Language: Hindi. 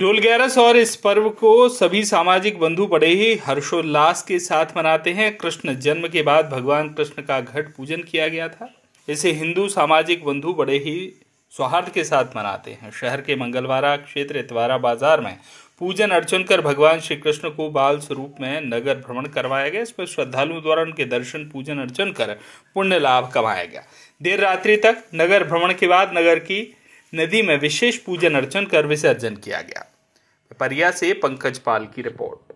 डोलगैरस और इस पर्व को सभी सामाजिक बंधु बड़े ही हर्षोल्लास के साथ मनाते हैं कृष्ण जन्म के बाद भगवान कृष्ण का घट पूजन किया गया था इसे हिंदू सामाजिक बंधु बड़े ही सौहार्द के साथ मनाते हैं शहर के मंगलवारा क्षेत्र इतवारा बाजार में पूजन अर्चन कर भगवान श्री कृष्ण को बाल स्वरूप में नगर भ्रमण करवाया गया इसमें श्रद्धालुओं द्वारा उनके दर्शन पूजन अर्चन कर पुण्य लाभ कमाया गया देर रात्रि तक नगर भ्रमण के बाद नगर की नदी में विशेष पूजन अर्चन कर विसर्जन किया गया परिया से पंकज पाल की रिपोर्ट